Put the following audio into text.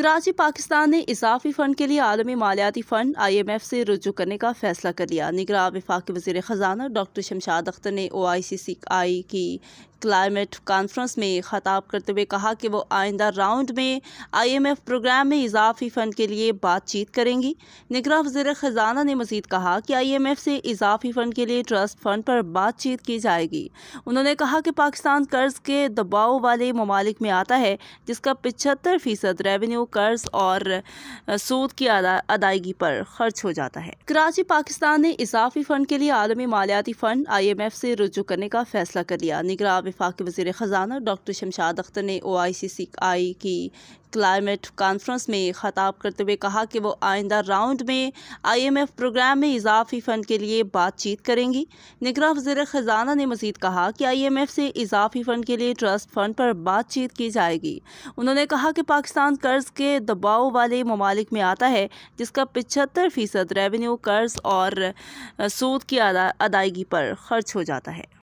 कराची पाकिस्तान ने इजाफी फंड के लिए आलमी मालियाती फंड आई एम एफ से रुजू करने का फैसला कर लिया निगरान विफाक वजीर ख़जाना डॉक्टर शमशाद अख्तर ने ओ आई सी सी आई की क्लाइमेट कॉन्फ्रेंस में खताब करते हुए कहा कि वो आइंदा राउंड में आईएमएफ प्रोग्राम में इजाफी फ़ंड के लिए बातचीत करेंगी निगरान वजीर ख़जाना ने मजीद कहा कि आईएमएफ से इजाफी फ़ंड के लिए ट्रस्ट फंड पर बातचीत की जाएगी उन्होंने कहा कि पाकिस्तान कर्ज के दबाव वाले ममालिक में आता है जिसका पिछहत्तर फ़ीसद रेवेन्यू कर्ज और सूद की अदायगी पर खर्च हो जाता है कराची पाकिस्तान ने इजाफी फ़ंड के लिए आलमी मालियाती फ़ंड आई एम एफ से रुजू करने का फैसला कर लिया निगरान विफाक के वजीर ख़जाना डॉक्टर शमशाद अख्तर ने ओ आई सी सी आई की क्लाइमेट कॉन्फ्रेंस में ख़ताब करते हुए कहा कि वो आइंदा राउंड में आई एम एफ़ प्रोग्राम में इजाफी फ़ंड के लिए बातचीत करेंगी निगरान वजीर ख़जाना ने मजीद कहा कि आई एम एफ़ से इजाफी फ़ंड के लिए ट्रस्ट फ़ंड पर बातचीत की जाएगी उन्होंने कहा कि पाकिस्तान कर्ज के दबाव वाले ममालिक में आता है जिसका पचहत्तर फ़ीसद रेवेन्यू कर्ज और सूद की अदायगी पर खर्च हो जाता है